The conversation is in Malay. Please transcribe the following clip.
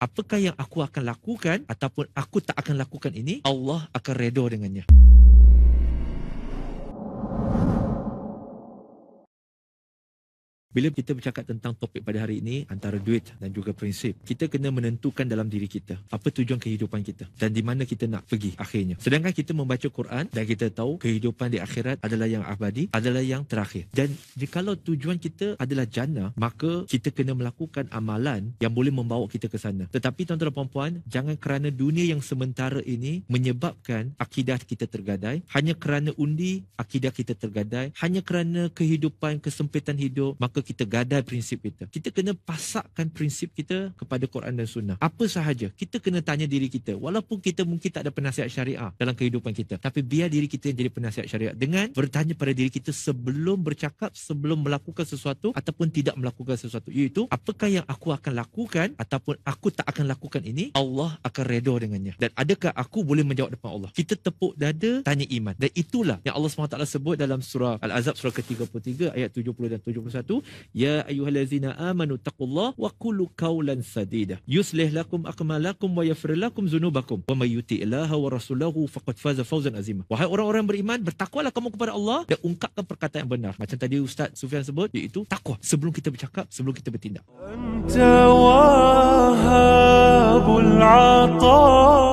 apakah yang aku akan lakukan ataupun aku tak akan lakukan ini Allah akan redha dengannya Bila kita bercakap tentang topik pada hari ini antara duit dan juga prinsip, kita kena menentukan dalam diri kita apa tujuan kehidupan kita dan di mana kita nak pergi akhirnya. Sedangkan kita membaca Quran dan kita tahu kehidupan di akhirat adalah yang abadi, adalah yang terakhir. Dan kalau tujuan kita adalah jannah, maka kita kena melakukan amalan yang boleh membawa kita ke sana. Tetapi tuan-tuan dan puan-puan, jangan kerana dunia yang sementara ini menyebabkan akidah kita tergadai, hanya kerana undi akidah kita tergadai, hanya kerana kehidupan kesempitan hidup, maka kita gadai prinsip kita. Kita kena pasakkan prinsip kita kepada Quran dan Sunnah. Apa sahaja, kita kena tanya diri kita. Walaupun kita mungkin tak ada penasihat syariah dalam kehidupan kita. Tapi biar diri kita yang jadi penasihat syariah. Dengan bertanya pada diri kita sebelum bercakap, sebelum melakukan sesuatu ataupun tidak melakukan sesuatu. Iaitu, apakah yang aku akan lakukan ataupun aku tak akan lakukan ini, Allah akan redha dengannya. Dan adakah aku boleh menjawab depan Allah? Kita tepuk dada, tanya iman. Dan itulah yang Allah SWT sebut dalam surah Al-Azab surah ke-33 ayat 70 dan 71 Ya ayuhalazina amanu taqullah wa kulu kaulan sadidah. Yuslih lakum akmalakum wa yafirlakum zunubakum. Wa mayuti ilaha wa rasulahu faqad faza fauzan azimah. Wahai orang-orang beriman, bertakwalah kamu kepada Allah dan ungkapkan perkataan yang benar. Macam tadi Ustaz Sufian sebut, iaitu takwa. Sebelum kita bercakap, sebelum kita bertindak. Anta atas.